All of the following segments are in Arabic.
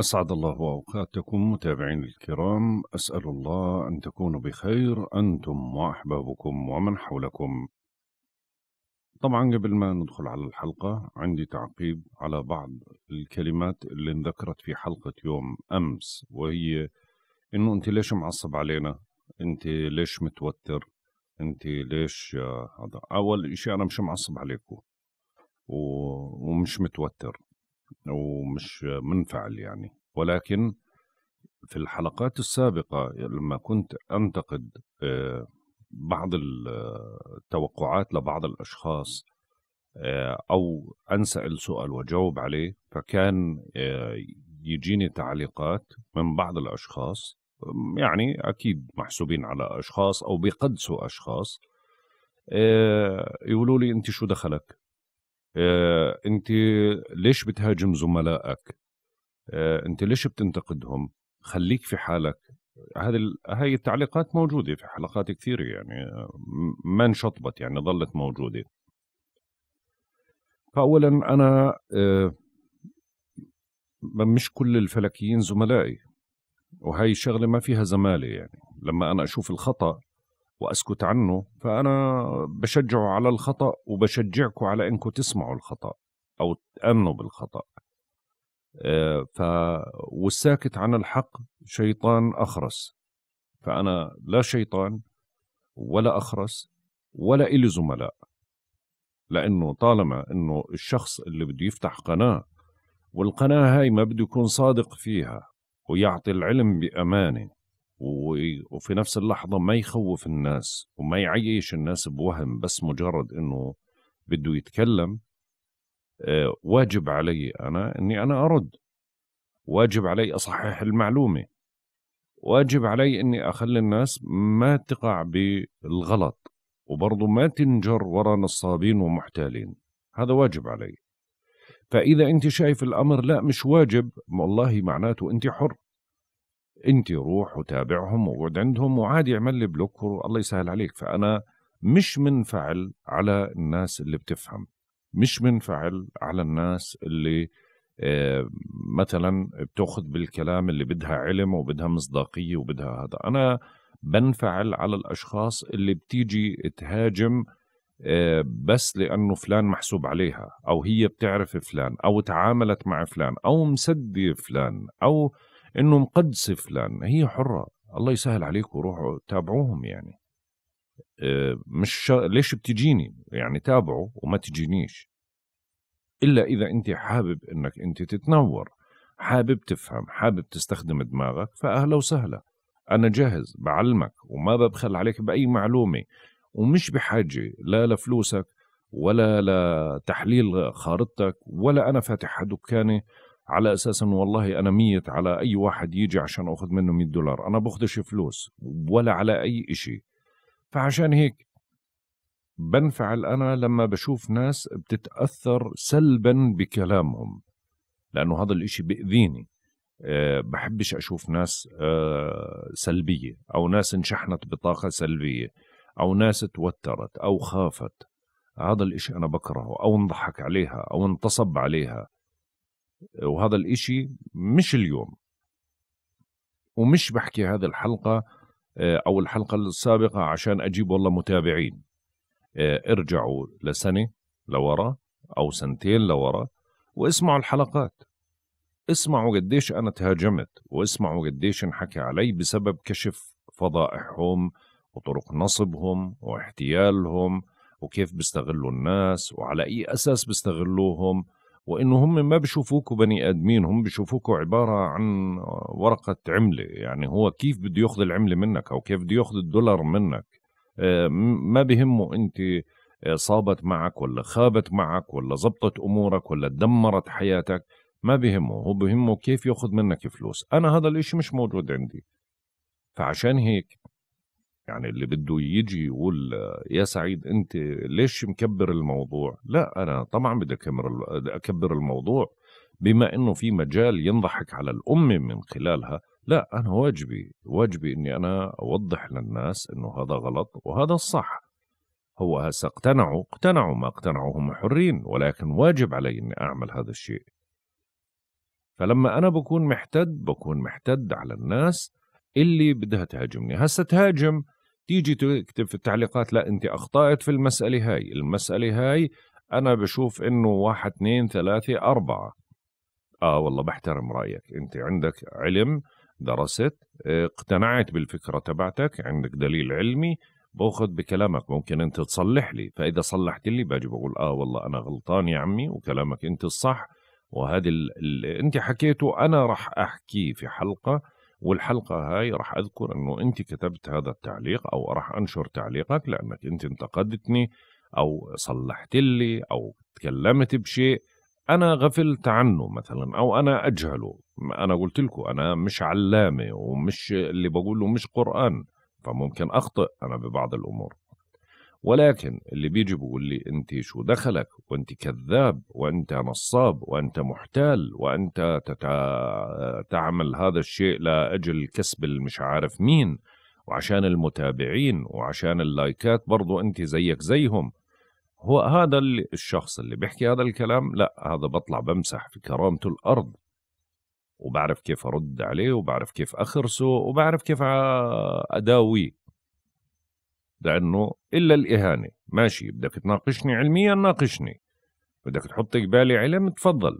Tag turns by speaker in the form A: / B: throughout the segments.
A: أسعد الله أوقاتكم متابعين الكرام أسأل الله أن تكونوا بخير أنتم وأحبابكم ومن حولكم طبعا قبل ما ندخل على الحلقة عندي تعقيب على بعض الكلمات اللي انذكرت في حلقة يوم أمس وهي إنه أنت ليش معصب علينا أنت ليش متوتر أنت ليش آه، هذا أول إشي أنا مش معصب عليكم ومش متوتر ومش منفعل يعني ولكن في الحلقات السابقة لما كنت أنتقد آه، بعض التوقعات لبعض الأشخاص آه، أو أنسأل سؤال وجاوب عليه فكان آه، يجيني تعليقات من بعض الأشخاص يعني أكيد محسوبين على أشخاص أو بيقدسوا أشخاص يقولوا لي أنت شو دخلك أنت ليش بتهاجم زملائك آه، انت ليش بتنتقدهم خليك في حالك هذه هاي التعليقات موجوده في حلقات كثيره يعني ما انشطبت يعني ظلت موجوده فاولا انا آه، مش كل الفلكيين زملائي وهي شغله ما فيها زماله يعني لما انا اشوف الخطا واسكت عنه فانا بشجعه على الخطا وبشجعكم على انكم تسمعوا الخطا او تامنوا بالخطا آه، ف والساكت عن الحق شيطان أخرس فأنا لا شيطان ولا أخرس ولا إلي زملاء لأنه طالما أنه الشخص اللي بده يفتح قناة والقناة هاي ما بده يكون صادق فيها ويعطي العلم بأمانة وفي نفس اللحظة ما يخوف الناس وما يعيش الناس بوهم بس مجرد أنه بده يتكلم آه، واجب علي انا اني انا ارد واجب علي اصحح المعلومه واجب علي اني اخلي الناس ما تقع بالغلط وبرضه ما تنجر ورا نصابين ومحتالين هذا واجب علي فاذا انت شايف الامر لا مش واجب والله معناته انت حر انت روح وتابعهم وقعد عندهم وعادي اعمل لي بلوك الله يسهل عليك فانا مش منفعل على الناس اللي بتفهم مش منفعل على الناس اللي آه، مثلا بتاخذ بالكلام اللي بدها علم وبدها مصداقيه وبدها هذا انا بنفعل على الاشخاص اللي بتيجي تهاجم آه، بس لانه فلان محسوب عليها او هي بتعرف فلان او تعاملت مع فلان او مسدي فلان او انه مقدسه فلان هي حره الله يسهل عليكم روحوا تابعوهم يعني آه، مش ليش بتجيني يعني تابعه وما تجينيش الا اذا انت حابب انك انت تتنور حابب تفهم حابب تستخدم دماغك فاهلا وسهلا انا جاهز بعلمك وما ببخل عليك باي معلومه ومش بحاجه لا لفلوسك ولا لتحليل خارطتك ولا انا فاتح دكاني على اساس انه والله انا ميت على اي واحد يجي عشان اخذ منه 100 دولار انا باخذش فلوس ولا على اي شيء فعشان هيك بنفعل أنا لما بشوف ناس بتتأثر سلبا بكلامهم لأنه هذا الإشي بيأذيني أه بحبش أشوف ناس أه سلبية أو ناس انشحنت بطاقة سلبية أو ناس توترت أو خافت هذا الإشي أنا بكرهه أو انضحك عليها أو انتصب عليها وهذا الإشي مش اليوم ومش بحكي هذه الحلقة آه، او الحلقه السابقه عشان اجيب والله متابعين آه، ارجعوا لسنه لورا او سنتين لورا واسمعوا الحلقات اسمعوا قديش انا تهاجمت واسمعوا قديش انحكى علي بسبب كشف فضائحهم وطرق نصبهم واحتيالهم وكيف بيستغلوا الناس وعلى اي اساس بيستغلوهم وانه هم ما بشوفوكوا بني ادمين هم بشوفوكوا عباره عن ورقه عمله يعني هو كيف بده ياخذ العمله منك او كيف بده ياخذ الدولار منك آه، ما بهمه انت آه، صابت معك ولا خابت معك ولا زبطت امورك ولا دمرت حياتك ما بهمه هو بهمه كيف ياخذ منك فلوس انا هذا الاشي مش موجود عندي فعشان هيك يعني اللي بده يجي يقول يا سعيد انت ليش مكبر الموضوع لا انا طبعا بدي اكبر الموضوع بما انه في مجال ينضحك على الامه من خلالها لا انا واجبي واجبي اني انا اوضح للناس انه هذا غلط وهذا الصح هو هسه اقتنعوا اقتنعوا ما اقتنعوا هم حرين ولكن واجب علي اني اعمل هذا الشيء فلما انا بكون محتد بكون محتد على الناس اللي بدها تهاجمني هسه تهاجم تيجي تكتب في التعليقات لا انت اخطأت في المسألة هاي المسألة هاي انا بشوف انه واحد اثنين ثلاثة اربعة اه والله بحترم رأيك انت عندك علم درست اقتنعت بالفكرة تبعتك عندك دليل علمي باخذ بكلامك ممكن انت تصلح لي فاذا صلحت لي باجي بقول اه والله انا غلطان يا عمي وكلامك انت الصح وهذه اللي انت حكيته انا راح احكيه في حلقه والحلقة هاي راح أذكر أنه أنت كتبت هذا التعليق أو راح أنشر تعليقك لأنك أنت انتقدتني أو صلحت لي أو تكلمت بشيء أنا غفلت عنه مثلا أو أنا أجهله أنا قلت لكم أنا مش علامة ومش اللي بقوله مش قرآن فممكن أخطئ أنا ببعض الأمور ولكن اللي بيجي بيقول لي انت شو دخلك وانت كذاب وانت نصاب وانت محتال وانت تتع... تعمل هذا الشيء لاجل كسب المش عارف مين وعشان المتابعين وعشان اللايكات برضو انت زيك زيهم هو هذا الشخص اللي بيحكي هذا الكلام لا هذا بطلع بمسح في كرامته الارض وبعرف كيف ارد عليه وبعرف كيف اخرسه وبعرف كيف اداويه لانه الا الاهانه ماشي بدك تناقشني علميا ناقشني بدك تحط قبالي علم تفضل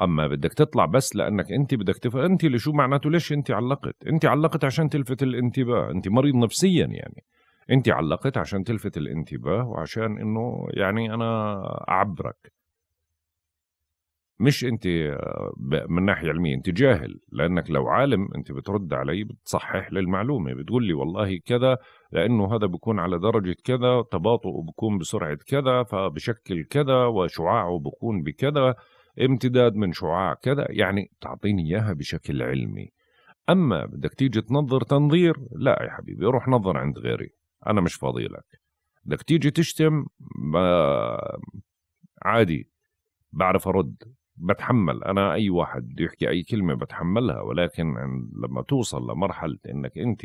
A: اما بدك تطلع بس لانك انت بدك تف... انت اللي شو معناته ليش انت علقت انت علقت عشان تلفت الانتباه انت مريض نفسيا يعني انت علقت عشان تلفت الانتباه وعشان انه يعني انا اعبرك مش انت من ناحيه علميه انت جاهل لانك لو عالم انت بترد علي بتصحح لي المعلومه بتقول لي والله كذا لانه هذا بيكون على درجه كذا تباطؤه بيكون بسرعه كذا فبشكل كذا وشعاعه بيكون بكذا امتداد من شعاع كذا يعني تعطيني اياها بشكل علمي اما بدك تيجي تنظر تنظير لا يا حبيبي روح نظر عند غيري انا مش فاضي لك بدك تيجي تشتم عادي بعرف ارد بتحمل أنا أي واحد بده يحكي أي كلمة بتحملها ولكن لما توصل لمرحلة أنك أنت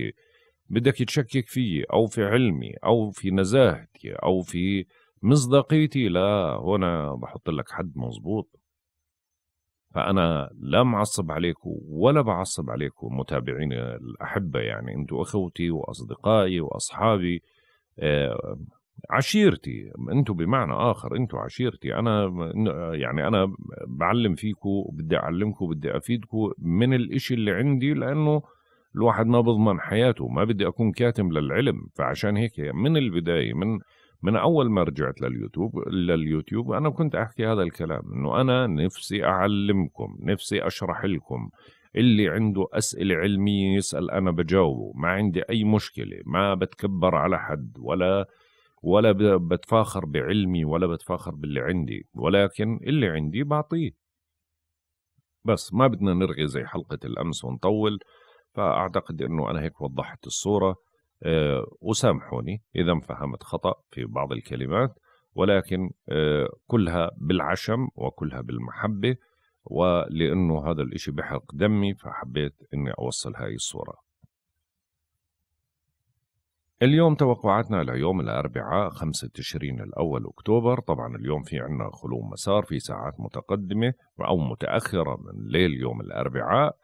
A: بدك تشكك فيي أو في علمي أو في نزاهتي أو في مصداقيتي لا هنا بحط لك حد مظبوط فأنا لا معصب عليكم ولا بعصب عليكم متابعين الأحبة يعني أنتوا أخوتي وأصدقائي وأصحابي آه، عشيرتي انتم بمعنى اخر انتم عشيرتي انا يعني انا بعلم فيكم بدي اعلمكم بدي افيدكم من الاشي اللي عندي لانه الواحد ما بضمن حياته ما بدي اكون كاتم للعلم فعشان هيك من البدايه من من اول ما رجعت لليوتيوب لليوتيوب انا كنت احكي هذا الكلام انه انا نفسي اعلمكم نفسي اشرح لكم اللي عنده أسئلة علمية يسأل أنا بجاوبه ما عندي أي مشكلة ما بتكبر على حد ولا ولا بتفاخر بعلمي ولا بتفاخر باللي عندي ولكن اللي عندي بعطيه بس ما بدنا نرغي زي حلقة الأمس ونطول فأعتقد أنه أنا هيك وضحت الصورة أه وسامحوني إذا فهمت خطأ في بعض الكلمات ولكن أه كلها بالعشم وكلها بالمحبة ولأنه هذا الإشي بحرق دمي فحبيت أني أوصل هاي الصورة اليوم توقعاتنا ليوم الأربعاء 5 تشرين الأول أكتوبر طبعا اليوم في عنا خلو مسار في ساعات متقدمة أو متأخرة من ليل يوم الأربعاء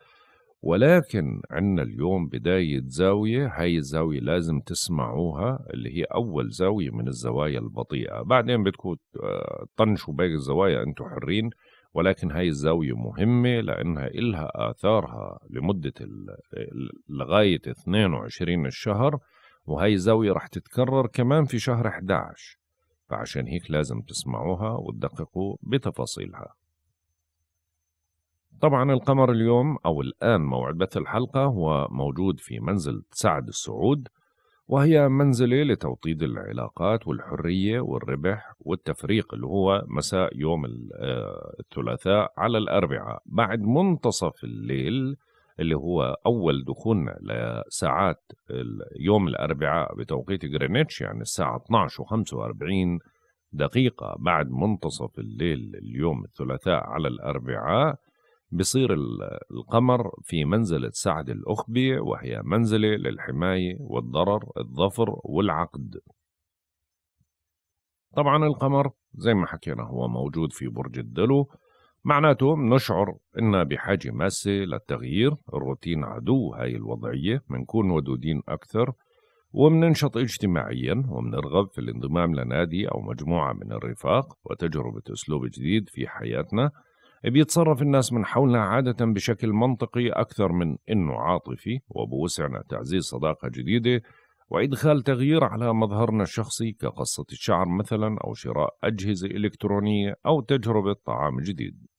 A: ولكن عنا اليوم بداية زاوية هاي الزاوية لازم تسمعوها اللي هي أول زاوية من الزوايا البطيئة بعدين بدكم آه، طنشوا باقي الزوايا أنتم حرين ولكن هاي الزاوية مهمة لأنها إلها آثارها لمدة لغاية 22 الشهر وهي الزاوية رح تتكرر كمان في شهر 11 فعشان هيك لازم تسمعوها وتدققوا بتفاصيلها طبعا القمر اليوم أو الآن موعد بث الحلقة هو موجود في منزل سعد السعود وهي منزلة لتوطيد العلاقات والحرية والربح والتفريق اللي هو مساء يوم آه، الثلاثاء على الأربعاء بعد منتصف الليل اللي هو أول دخولنا لساعات يوم الأربعاء بتوقيت جرينتش يعني الساعة 12 و45 دقيقة بعد منتصف الليل اليوم الثلاثاء على الأربعاء بصير القمر في منزلة سعد الأخبي وهي منزلة للحماية والضرر الظفر والعقد طبعا القمر زي ما حكينا هو موجود في برج الدلو معناته نشعر إن بحاجة ماسة للتغيير الروتين عدو هاي الوضعية منكون ودودين أكثر ومننشط اجتماعيا ومنرغب في الانضمام لنادي أو مجموعة من الرفاق وتجربة أسلوب جديد في حياتنا بيتصرف الناس من حولنا عادة بشكل منطقي أكثر من إنه عاطفي وبوسعنا تعزيز صداقة جديدة وإدخال تغيير على مظهرنا الشخصي كقصة الشعر مثلا أو شراء أجهزة إلكترونية أو تجربة طعام جديد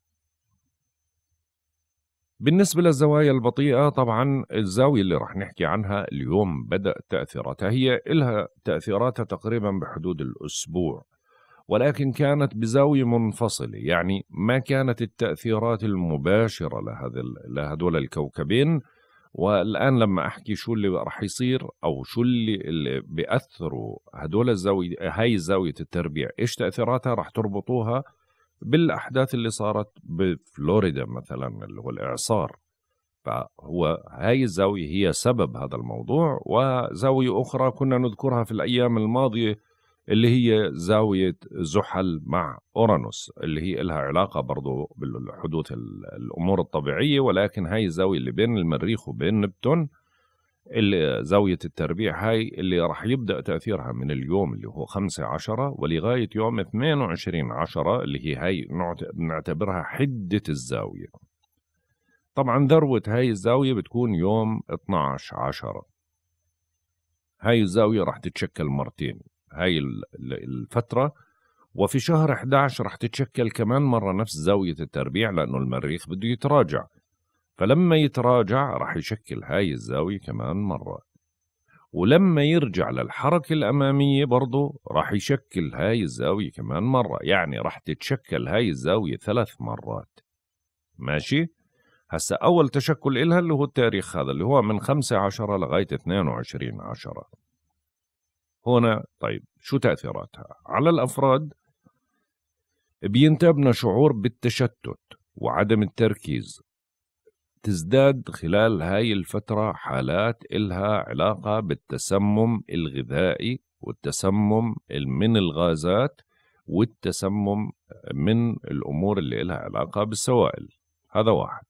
A: بالنسبة للزوايا البطيئة طبعا الزاوية اللي رح نحكي عنها اليوم بدأ تأثيراتها هي إلها تأثيراتها تقريبا بحدود الأسبوع ولكن كانت بزاوية منفصلة يعني ما كانت التأثيرات المباشرة لهذا لهدول الكوكبين والآن لما أحكي شو اللي رح يصير أو شو اللي, اللي بيأثروا هدول الزاوية هاي زاوية التربيع إيش تأثيراتها رح تربطوها بالاحداث اللي صارت بفلوريدا مثلا اللي هو الاعصار فهو هاي الزاويه هي سبب هذا الموضوع وزاويه اخرى كنا نذكرها في الايام الماضيه اللي هي زاويه زحل مع اورانوس اللي هي لها علاقه برضو بالحدوث الامور الطبيعيه ولكن هاي الزاويه اللي بين المريخ وبين نبتون زاوية التربيع هاي اللي راح يبدأ تأثيرها من اليوم اللي هو 5 10 ولغاية يوم 22 10 اللي هي هاي بنعتبرها حدة الزاوية طبعا ذروة هاي الزاوية بتكون يوم 12 10 هاي الزاوية راح تتشكل مرتين هاي الفترة وفي شهر 11 راح تتشكل كمان مرة نفس زاوية التربيع لأنه المريخ بده يتراجع فلما يتراجع راح يشكل هاي الزاوية كمان مرة ولما يرجع للحركة الأمامية برضه راح يشكل هاي الزاوية كمان مرة يعني راح تتشكل هاي الزاوية ثلاث مرات ماشي هسا أول تشكل إلها اللي هو التاريخ هذا اللي هو من عشرة لغاية 22 10 هنا طيب شو تأثيراتها على الأفراد بينتابنا شعور بالتشتت وعدم التركيز تزداد خلال هاي الفترة حالات إلها علاقة بالتسمم الغذائي والتسمم من الغازات والتسمم من الأمور اللي إلها علاقة بالسوائل هذا واحد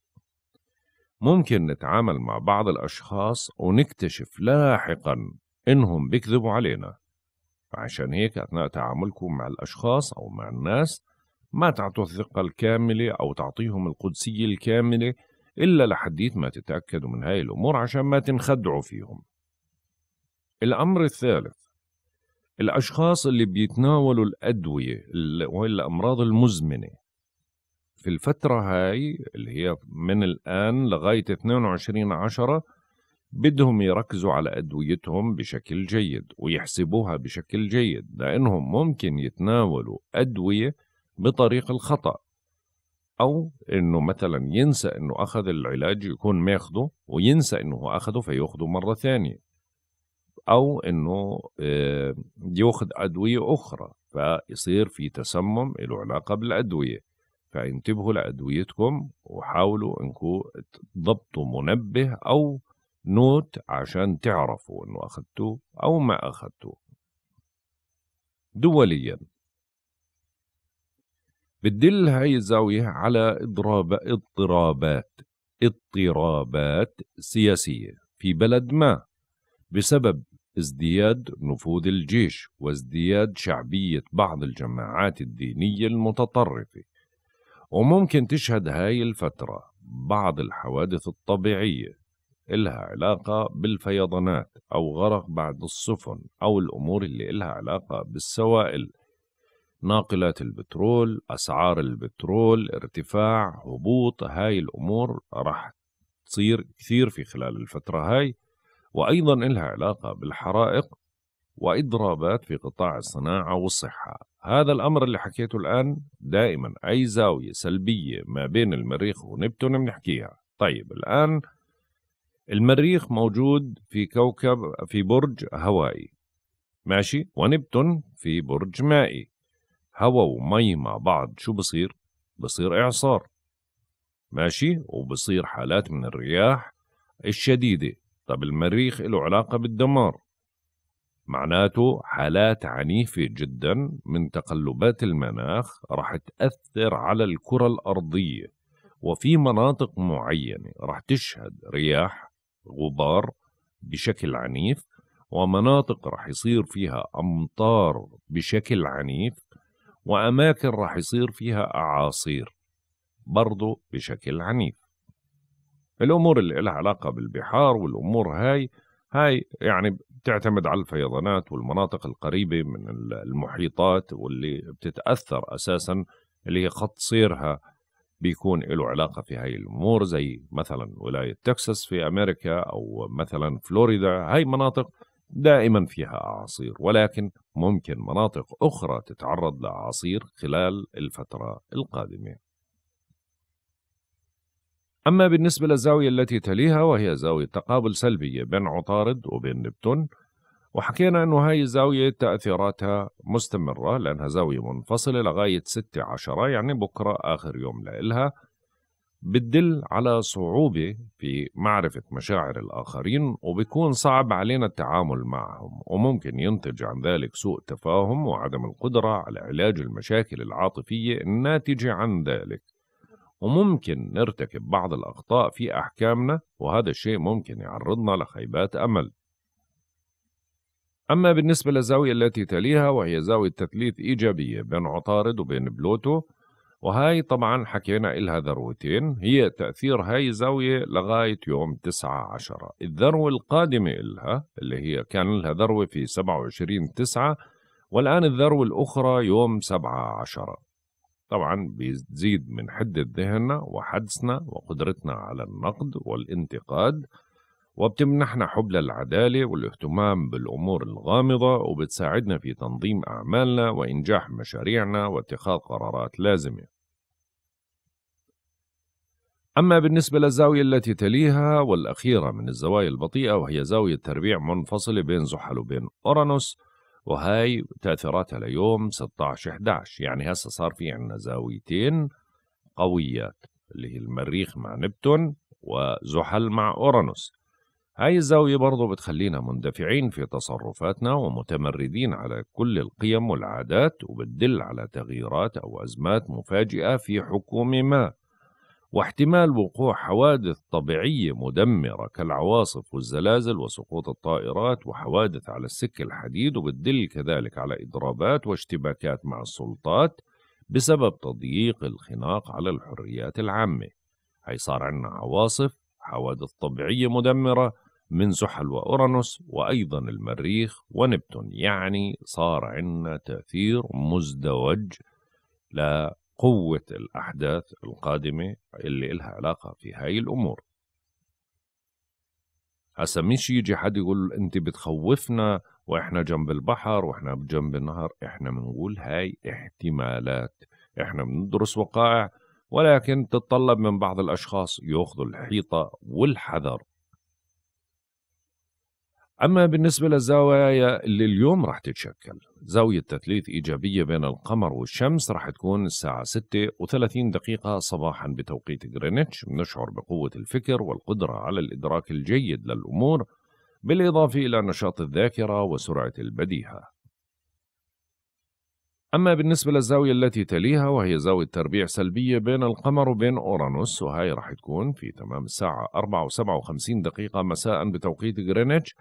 A: ممكن نتعامل مع بعض الأشخاص ونكتشف لاحقا إنهم بيكذبوا علينا عشان هيك أثناء تعاملكم مع الأشخاص أو مع الناس ما تعطوا الثقة الكاملة أو تعطيهم القدسية الكاملة إلا لحديت ما تتأكدوا من هاي الأمور عشان ما تنخدعوا فيهم الأمر الثالث الأشخاص اللي بيتناولوا الأدوية والأمراض المزمنة في الفترة هاي اللي هي من الآن لغاية 22 عشرة بدهم يركزوا على أدويتهم بشكل جيد ويحسبوها بشكل جيد لأنهم ممكن يتناولوا أدوية بطريق الخطأ او انه مثلا ينسى انه اخذ العلاج يكون ماخذه وينسى انه هو اخذه فياخذه مره ثانيه او انه آه، ياخذ ادويه اخرى فيصير في تسمم له علاقه بالادويه فانتبهوا لادويتكم وحاولوا انكم تضبطوا منبه او نوت عشان تعرفوا انه اخذتوه او ما اخذتوه دوليا بتدل هاي الزاوية على إضراب اضطرابات اضطرابات سياسية في بلد ما بسبب ازدياد نفوذ الجيش وازدياد شعبية بعض الجماعات الدينية المتطرفة وممكن تشهد هاي الفترة بعض الحوادث الطبيعية إلها علاقة بالفيضانات أو غرق بعض السفن أو الأمور اللي إلها علاقة بالسوائل ناقلات البترول أسعار البترول ارتفاع هبوط هاي الأمور راح تصير كثير في خلال الفترة هاي وأيضا إلها علاقة بالحرائق وإضرابات في قطاع الصناعة والصحة هذا الأمر اللي حكيته الآن دائما أي زاوية سلبية ما بين المريخ ونبتون بنحكيها طيب الآن المريخ موجود في كوكب في برج هوائي ماشي ونبتون في برج مائي هواء ومي مع بعض شو بصير؟ بصير إعصار ماشي وبصير حالات من الرياح الشديدة طب المريخ له علاقة بالدمار معناته حالات عنيفة جدا من تقلبات المناخ رح تأثر على الكرة الأرضية وفي مناطق معينة رح تشهد رياح غبار بشكل عنيف ومناطق رح يصير فيها أمطار بشكل عنيف وأماكن راح يصير فيها أعاصير برضه بشكل عنيف الأمور اللي لها علاقة بالبحار والأمور هاي هاي يعني بتعتمد على الفيضانات والمناطق القريبة من المحيطات واللي بتتأثر أساسا اللي هي خط سيرها بيكون له علاقة في هاي الأمور زي مثلا ولاية تكساس في أمريكا أو مثلا فلوريدا هاي مناطق دائما فيها أعاصير ولكن ممكن مناطق أخرى تتعرض لأعاصير خلال الفترة القادمة أما بالنسبة للزاوية التي تليها وهي زاوية تقابل سلبية بين عطارد وبين نبتون وحكينا أنه هاي الزاوية تأثيراتها مستمرة لأنها زاوية منفصلة لغاية 6 10 يعني بكرة آخر يوم لإلها بتدل على صعوبة في معرفة مشاعر الآخرين وبيكون صعب علينا التعامل معهم وممكن ينتج عن ذلك سوء تفاهم وعدم القدرة على علاج المشاكل العاطفية الناتجة عن ذلك وممكن نرتكب بعض الأخطاء في أحكامنا وهذا الشيء ممكن يعرضنا لخيبات أمل أما بالنسبة للزاوية التي تليها وهي زاوية تثليث إيجابية بين عطارد وبين بلوتو وهاي طبعا حكينا إلها ذروتين هي تأثير هاي الزاوية لغاية يوم 9 10 الذروة القادمة إلها اللي هي كان لها ذروة في 27 9 والآن الذروة الأخرى يوم 7 10 طبعا بيزيد من حدة ذهننا وحدسنا وقدرتنا على النقد والانتقاد وبتمنحنا حب للعدالة والاهتمام بالأمور الغامضة وبتساعدنا في تنظيم أعمالنا وإنجاح مشاريعنا واتخاذ قرارات لازمة أما بالنسبة للزاوية التي تليها والأخيرة من الزوايا البطيئة وهي زاوية تربيع منفصلة بين زحل وبين أورانوس وهي تأثيراتها ليوم 16-11 يعني هسه صار في عندنا زاويتين قويات اللي هي المريخ مع نبتون وزحل مع أورانوس هاي الزاوية برضو بتخلينا مندفعين في تصرفاتنا ومتمردين على كل القيم والعادات وبتدل على تغييرات أو أزمات مفاجئة في حكومة ما واحتمال وقوع حوادث طبيعية مدمرة كالعواصف والزلازل وسقوط الطائرات وحوادث على السك الحديد وبتدل كذلك على إضرابات واشتباكات مع السلطات بسبب تضييق الخناق على الحريات العامة هاي صار عندنا عواصف حوادث طبيعية مدمرة من زحل وأورانوس وأيضا المريخ ونبتون يعني صار عندنا تأثير مزدوج لقوة الأحداث القادمة اللي إلها علاقة في هاي الأمور هسا مش يجي حد يقول انت بتخوفنا واحنا جنب البحر واحنا جنب النهر احنا بنقول هاي احتمالات احنا بندرس وقائع ولكن تتطلب من بعض الاشخاص ياخذوا الحيطه والحذر أما بالنسبة للزوايا اللي اليوم راح تتشكل زاوية تثليث إيجابية بين القمر والشمس راح تكون الساعة 6 و30 دقيقة صباحا بتوقيت غرينتش نشعر بقوة الفكر والقدرة على الإدراك الجيد للأمور بالإضافة إلى نشاط الذاكرة وسرعة البديهة أما بالنسبة للزاوية التي تليها وهي زاوية تربيع سلبية بين القمر وبين أورانوس وهي راح تكون في تمام الساعة 4 و57 دقيقة مساء بتوقيت غرينتش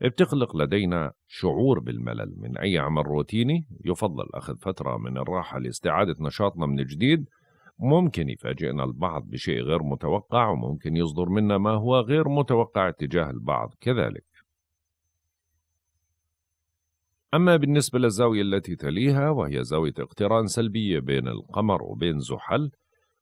A: بتخلق لدينا شعور بالملل من أي عمل روتيني يفضل أخذ فترة من الراحة لاستعادة نشاطنا من جديد ممكن يفاجئنا البعض بشيء غير متوقع وممكن يصدر منا ما هو غير متوقع تجاه البعض كذلك أما بالنسبة للزاوية التي تليها وهي زاوية اقتران سلبية بين القمر وبين زحل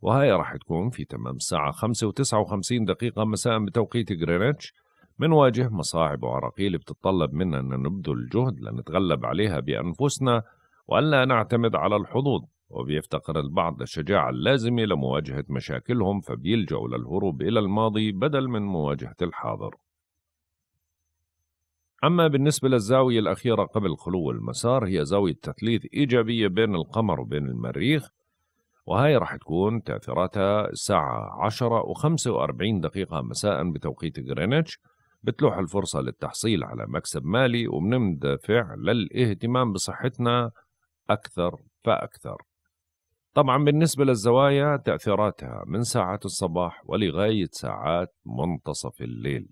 A: وهي راح تكون في تمام الساعة 5 و59 دقيقة مساء بتوقيت غرينتش منواجه مصاعب وعراقيل بتتطلب منا أن نبذل جهد لنتغلب عليها بأنفسنا وألا نعتمد على الحظوظ وبيفتقر البعض للشجاعة اللازمة لمواجهة مشاكلهم فبيلجأوا للهروب إلى الماضي بدل من مواجهة الحاضر أما بالنسبة للزاوية الأخيرة قبل خلو المسار هي زاوية تثليث إيجابية بين القمر وبين المريخ وهي رح تكون تأثيراتها الساعة 10 و45 دقيقة مساء بتوقيت غرينتش بتلوح الفرصة للتحصيل على مكسب مالي ومنندفع للاهتمام بصحتنا أكثر فأكثر طبعا بالنسبة للزوايا تأثيراتها من ساعات الصباح ولغاية ساعات منتصف الليل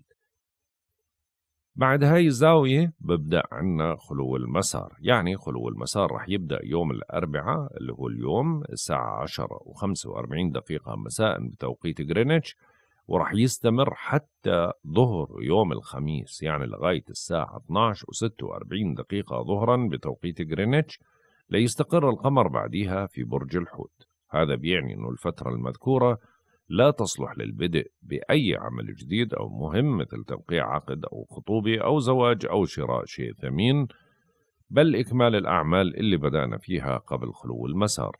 A: بعد هاي الزاوية ببدأ عنا خلو المسار يعني خلو المسار رح يبدأ يوم الأربعاء اللي هو اليوم الساعة عشرة وخمسة وأربعين دقيقة مساء بتوقيت غرينتش وراح يستمر حتى ظهر يوم الخميس يعني لغاية الساعة 12 و46 دقيقة ظهرا بتوقيت غرينتش ليستقر القمر بعدها في برج الحوت هذا بيعني أن الفترة المذكورة لا تصلح للبدء بأي عمل جديد أو مهم مثل توقيع عقد أو خطوبة أو زواج أو شراء شيء ثمين بل إكمال الأعمال اللي بدأنا فيها قبل خلو المسار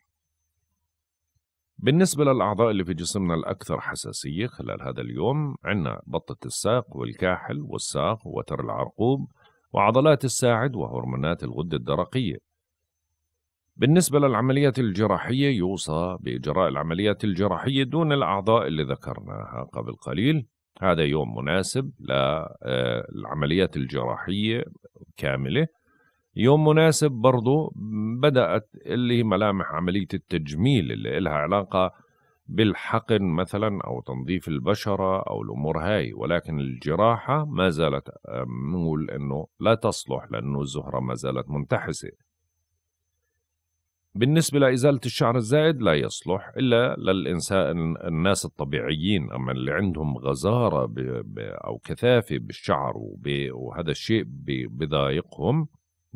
A: بالنسبة للأعضاء اللي في جسمنا الأكثر حساسية خلال هذا اليوم عندنا بطة الساق والكاحل والساق وتر العرقوب وعضلات الساعد وهرمونات الغدة الدرقية بالنسبة للعمليات الجراحية يوصى بإجراء العمليات الجراحية دون الأعضاء اللي ذكرناها قبل قليل هذا يوم مناسب للعمليات آه، الجراحية كاملة يوم مناسب برضو بدأت اللي هي ملامح عملية التجميل اللي إلها علاقة بالحقن مثلا أو تنظيف البشرة أو الأمور هاي ولكن الجراحة ما زالت نقول أنه لا تصلح لأنه الزهرة ما زالت منتحسة بالنسبة لإزالة الشعر الزائد لا يصلح إلا للإنسان الناس الطبيعيين أما اللي عندهم غزارة أو كثافة بالشعر وهذا الشيء بضايقهم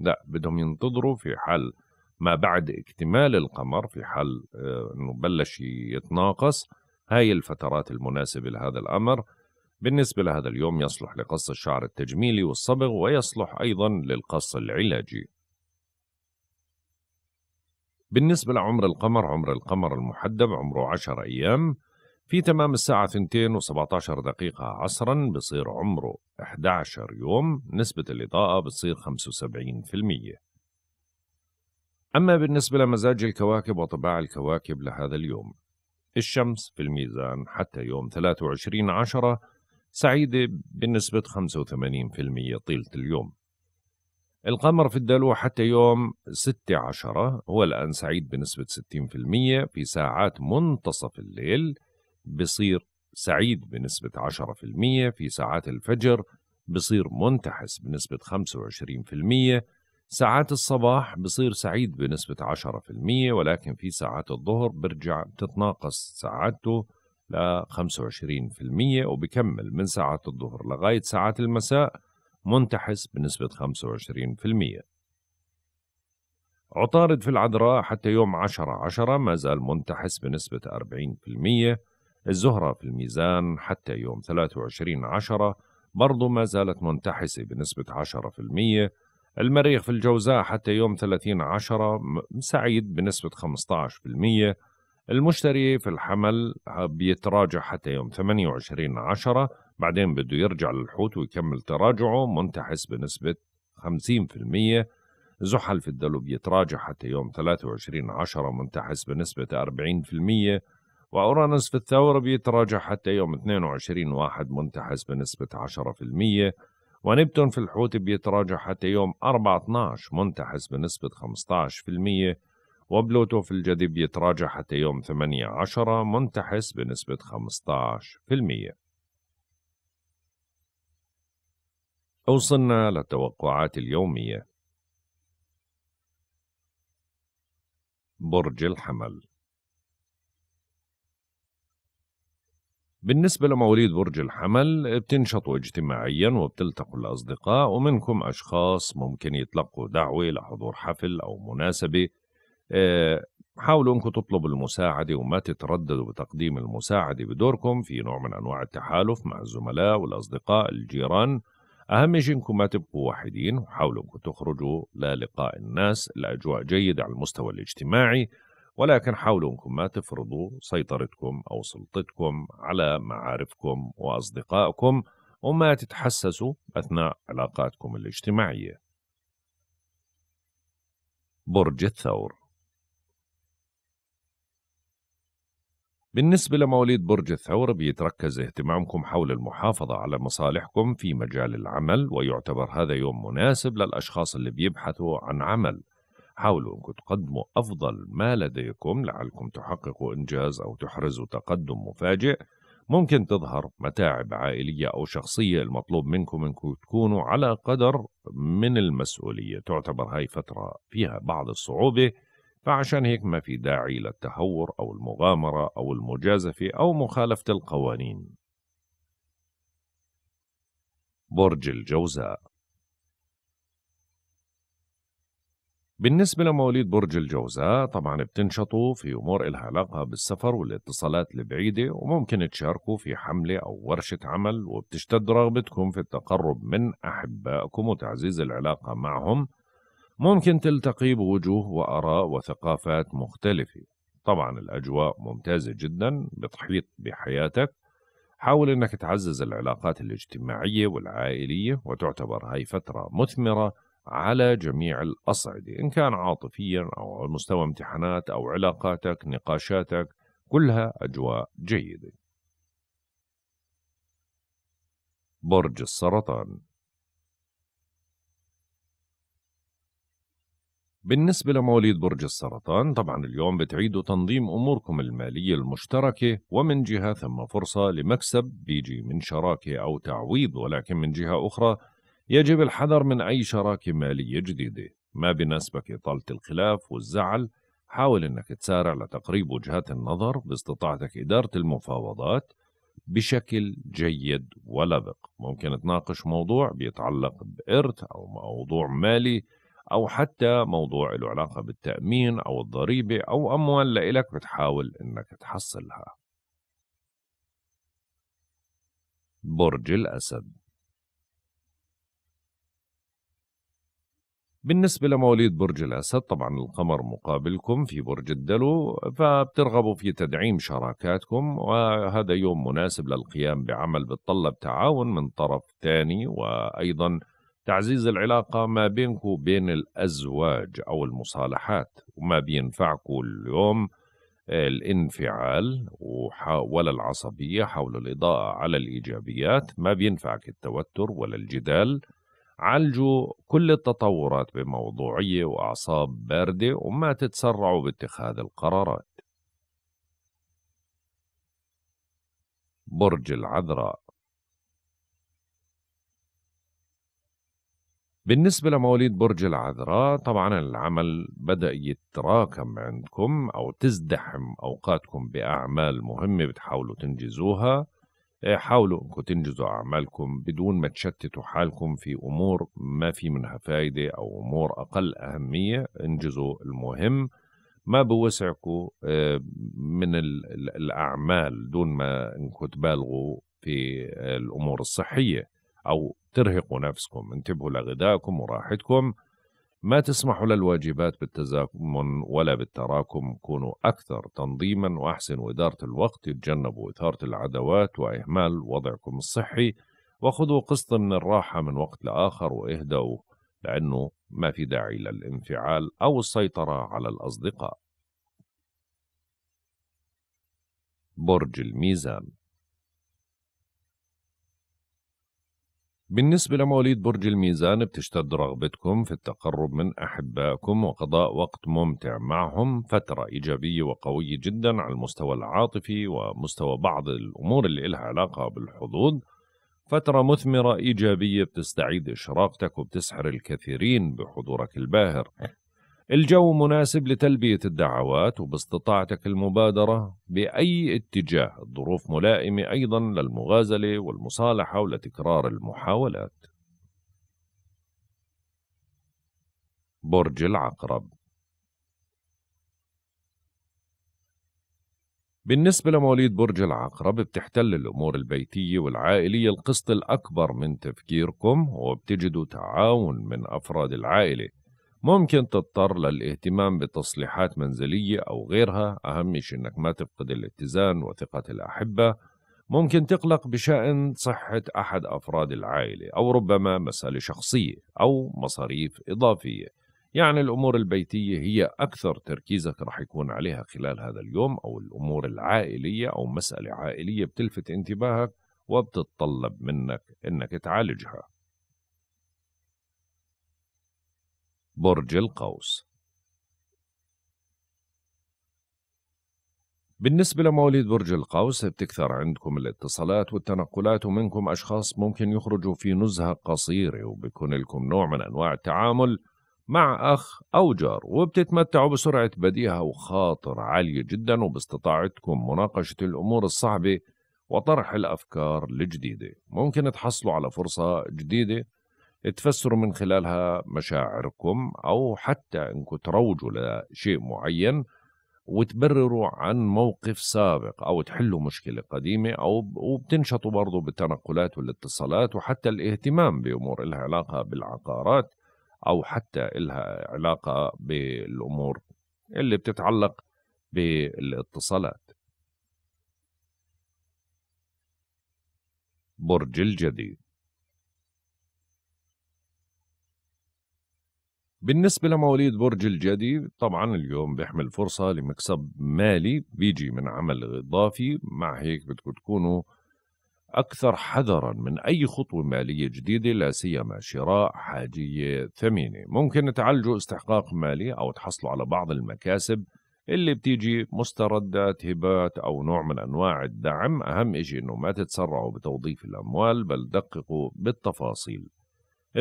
A: لا بدهم ينتظروا في حال ما بعد اكتمال القمر في حال آه، انه بلش يتناقص هاي الفترات المناسبة لهذا الأمر بالنسبة لهذا اليوم يصلح لقص الشعر التجميلي والصبغ ويصلح أيضا للقص العلاجي بالنسبة لعمر القمر عمر القمر المحدب عمره عشر أيام في تمام الساعة 2 و17 دقيقة عصرا بصير عمره 11 يوم نسبة الإضاءة بتصير 75% أما بالنسبة لمزاج الكواكب وطباع الكواكب لهذا اليوم الشمس في الميزان حتى يوم 23 عشرة سعيدة بنسبة 85% طيلة اليوم القمر في الدلو حتى يوم 6 عشرة هو الآن سعيد بنسبة 60% في ساعات منتصف الليل بصير سعيد بنسبة 10% في ساعات الفجر بصير منتحس بنسبة 25% ساعات الصباح بصير سعيد بنسبة 10% ولكن في ساعات الظهر برجع بتتناقص سعادته ل 25% وبكمل من ساعات الظهر لغاية ساعات المساء منتحس بنسبة 25% عطارد في العذراء حتى يوم 10 10 ما زال منتحس بنسبة 40% الزهرة في الميزان حتى يوم 23 عشرة برضو ما زالت منتحسة بنسبة 10% المريخ في الجوزاء حتى يوم 30 عشرة سعيد بنسبة 15% المشتري في الحمل بيتراجع حتى يوم 28 عشرة بعدين بده يرجع للحوت ويكمل تراجعه منتحس بنسبة 50% زحل في الدلو بيتراجع حتى يوم 23 عشرة منتحس بنسبة 40% وأورانوس في الثور بيتراجع حتى يوم 22 واحد منتحس بنسبة 10% ونبتون في الحوت بيتراجع حتى يوم 4-12 منتحس بنسبة 15% وبلوتو في الجدي بيتراجع حتى يوم 8-10 منتحس بنسبة 15% وصلنا للتوقعات اليومية برج الحمل بالنسبة لمواليد برج الحمل بتنشطوا اجتماعيا وبتلتقوا الأصدقاء ومنكم أشخاص ممكن يتلقوا دعوة لحضور حفل أو مناسبة آه، حاولوا أنكم تطلبوا المساعدة وما تترددوا بتقديم المساعدة بدوركم في نوع من أنواع التحالف مع الزملاء والأصدقاء الجيران أهم شيء أنكم ما تبقوا وحيدين وحاولوا أنكم تخرجوا للقاء الناس الأجواء جيدة على المستوى الاجتماعي ولكن حاولوا انكم ما تفرضوا سيطرتكم او سلطتكم على معارفكم واصدقائكم وما تتحسسوا اثناء علاقاتكم الاجتماعيه. برج الثور بالنسبة لمواليد برج الثور بيتركز اهتمامكم حول المحافظة على مصالحكم في مجال العمل ويعتبر هذا يوم مناسب للأشخاص اللي بيبحثوا عن عمل حاولوا أنكم تقدموا أفضل ما لديكم لعلكم تحققوا إنجاز أو تحرزوا تقدم مفاجئ ممكن تظهر متاعب عائلية أو شخصية المطلوب منكم أنكم تكونوا على قدر من المسؤولية تعتبر هاي فترة فيها بعض الصعوبة فعشان هيك ما في داعي للتهور أو المغامرة أو المجازفة أو مخالفة القوانين برج الجوزاء بالنسبة لمواليد برج الجوزاء طبعا بتنشطوا في أمور إلها علاقة بالسفر والاتصالات البعيدة وممكن تشاركوا في حملة أو ورشة عمل وبتشتد رغبتكم في التقرب من أحبائكم وتعزيز العلاقة معهم ممكن تلتقي بوجوه وآراء وثقافات مختلفة طبعا الأجواء ممتازة جدا بتحيط بحياتك حاول أنك تعزز العلاقات الاجتماعية والعائلية وتعتبر هاي فترة مثمرة على جميع الأصعدة إن كان عاطفيا أو على مستوى امتحانات أو علاقاتك نقاشاتك كلها أجواء جيدة برج السرطان بالنسبة لمواليد برج السرطان طبعا اليوم بتعيدوا تنظيم أموركم المالية المشتركة ومن جهة ثم فرصة لمكسب بيجي من شراكة أو تعويض ولكن من جهة أخرى يجب الحذر من أي شراكة مالية جديدة ما بناسبك إطالة الخلاف والزعل حاول أنك تسارع لتقريب وجهات النظر باستطاعتك إدارة المفاوضات بشكل جيد ولبق ممكن تناقش موضوع بيتعلق بإرث أو موضوع مالي أو حتى موضوع له علاقة بالتأمين أو الضريبة أو أموال لإلك بتحاول أنك تحصلها برج الأسد بالنسبة لمواليد برج الأسد طبعا القمر مقابلكم في برج الدلو فبترغبوا في تدعيم شراكاتكم وهذا يوم مناسب للقيام بعمل بتطلب تعاون من طرف ثاني وأيضا تعزيز العلاقة ما بينكم وبين الأزواج أو المصالحات وما بينفعكم اليوم الانفعال ولا العصبية حول الإضاءة على الإيجابيات ما بينفعك التوتر ولا الجدال عالجوا كل التطورات بموضوعية وأعصاب باردة وما تتسرعوا باتخاذ القرارات برج العذراء بالنسبة لمواليد برج العذراء طبعا العمل بدأ يتراكم عندكم أو تزدحم أوقاتكم بأعمال مهمة بتحاولوا تنجزوها آه، حاولوا انكم تنجزوا اعمالكم بدون ما تشتتوا حالكم في امور ما في منها فايده او امور اقل اهميه انجزوا المهم ما بوسعكم آه، من الاعمال دون ما انكم تبالغوا في آه، الامور الصحيه او ترهقوا نفسكم انتبهوا لغذائكم وراحتكم ما تسمحوا للواجبات بالتزامن ولا بالتراكم كونوا أكثر تنظيما وأحسنوا إدارة الوقت تجنبوا إثارة العدوات وإهمال وضعكم الصحي وخذوا قسط من الراحة من وقت لآخر واهدوا لأنه ما في داعي للانفعال أو السيطرة على الأصدقاء برج الميزان بالنسبة لمواليد برج الميزان بتشتد رغبتكم في التقرب من أحبائكم وقضاء وقت ممتع معهم فترة إيجابية وقوية جدا على المستوى العاطفي ومستوى بعض الأمور اللي إلها علاقة بالحظوظ فترة مثمرة إيجابية بتستعيد إشراقتك وبتسحر الكثيرين بحضورك الباهر الجو مناسب لتلبية الدعوات وباستطاعتك المبادرة بأي اتجاه الظروف ملائمة أيضا للمغازلة والمصالحة ولتكرار المحاولات برج العقرب بالنسبة لمواليد برج العقرب بتحتل الأمور البيتية والعائلية القسط الأكبر من تفكيركم وبتجدوا تعاون من أفراد العائلة ممكن تضطر للاهتمام بتصليحات منزلية أو غيرها أهم شيء أنك ما تفقد الاتزان وثقة الأحبة ممكن تقلق بشأن صحة أحد أفراد العائلة أو ربما مسألة شخصية أو مصاريف إضافية يعني الأمور البيتية هي أكثر تركيزك رح يكون عليها خلال هذا اليوم أو الأمور العائلية أو مسألة عائلية بتلفت انتباهك وبتتطلب منك أنك تعالجها برج القوس بالنسبة لمواليد برج القوس بتكثر عندكم الاتصالات والتنقلات ومنكم أشخاص ممكن يخرجوا في نزهة قصيرة وبيكون لكم نوع من أنواع التعامل مع أخ أو جار وبتتمتعوا بسرعة بديهة وخاطر عالية جدا وباستطاعتكم مناقشة الأمور الصعبة وطرح الأفكار الجديدة ممكن تحصلوا على فرصة جديدة تفسروا من خلالها مشاعركم أو حتى أنكم تروجوا لشيء معين وتبرروا عن موقف سابق أو تحلوا مشكلة قديمة أو وبتنشطوا برضو بالتنقلات والاتصالات وحتى الاهتمام بأمور إلها علاقة بالعقارات أو حتى إلها علاقة بالأمور اللي بتتعلق بالاتصالات برج الجديد بالنسبة لمواليد برج الجدي طبعا اليوم بيحمل فرصة لمكسب مالي بيجي من عمل إضافي مع هيك بدكم تكونوا أكثر حذرا من أي خطوة مالية جديدة لا سيما شراء حاجية ثمينة ممكن تعالجوا استحقاق مالي أو تحصلوا على بعض المكاسب اللي بتيجي مستردات هبات أو نوع من أنواع الدعم أهم إشي أنه ما تتسرعوا بتوظيف الأموال بل دققوا بالتفاصيل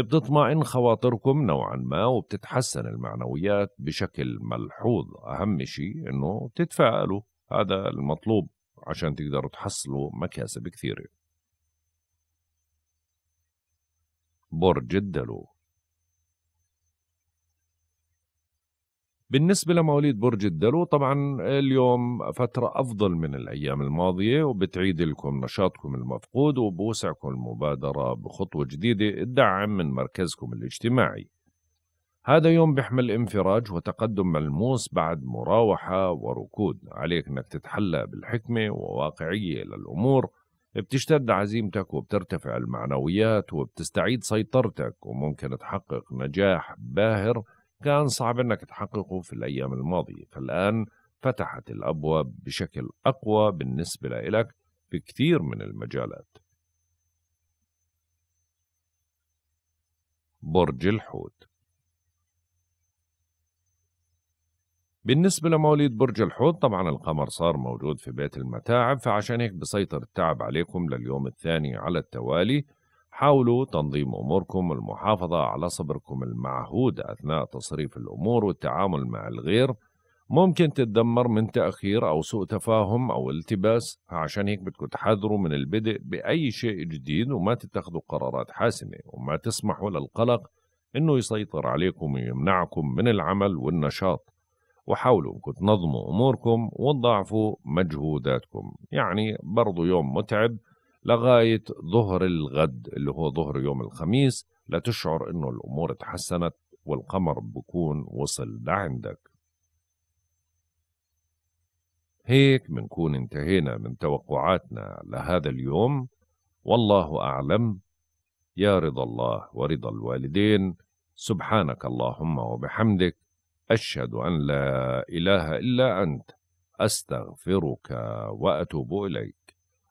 A: بتطمئن خواطركم نوعا ما وبتتحسن المعنويات بشكل ملحوظ أهم شيء أنه تتفائلوا هذا المطلوب عشان تقدروا تحصلوا مكاسب كثيرة برج الدلو بالنسبة لمواليد برج الدلو طبعا اليوم فترة أفضل من الأيام الماضية وبتعيد لكم نشاطكم المفقود وبوسعكم المبادرة بخطوة جديدة الدعم من مركزكم الاجتماعي هذا يوم بيحمل انفراج وتقدم ملموس بعد مراوحة وركود عليك أنك تتحلى بالحكمة وواقعية للأمور بتشتد عزيمتك وبترتفع المعنويات وبتستعيد سيطرتك وممكن تحقق نجاح باهر كان صعب أنك تحققه في الأيام الماضية فالآن فتحت الأبواب بشكل أقوى بالنسبة لك في كثير من المجالات برج الحوت بالنسبة لمواليد برج الحوت طبعا القمر صار موجود في بيت المتاعب فعشان هيك بسيطر التعب عليكم لليوم الثاني على التوالي حاولوا تنظيم أموركم والمحافظة على صبركم المعهود أثناء تصريف الأمور والتعامل مع الغير ممكن تتدمر من تأخير أو سوء تفاهم أو التباس عشان هيك بدكم تحذروا من البدء بأي شيء جديد وما تتخذوا قرارات حاسمة وما تسمحوا للقلق إنه يسيطر عليكم ويمنعكم من العمل والنشاط وحاولوا انكم تنظموا اموركم وتضاعفوا مجهوداتكم يعني برضو يوم متعب لغاية ظهر الغد اللي هو ظهر يوم الخميس لتشعر انه الامور تحسنت والقمر بكون وصل لعندك هيك منكون انتهينا من توقعاتنا لهذا اليوم والله أعلم يا رضا الله ورضا الوالدين سبحانك اللهم وبحمدك أشهد أن لا إله إلا أنت أستغفرك وأتوب إليك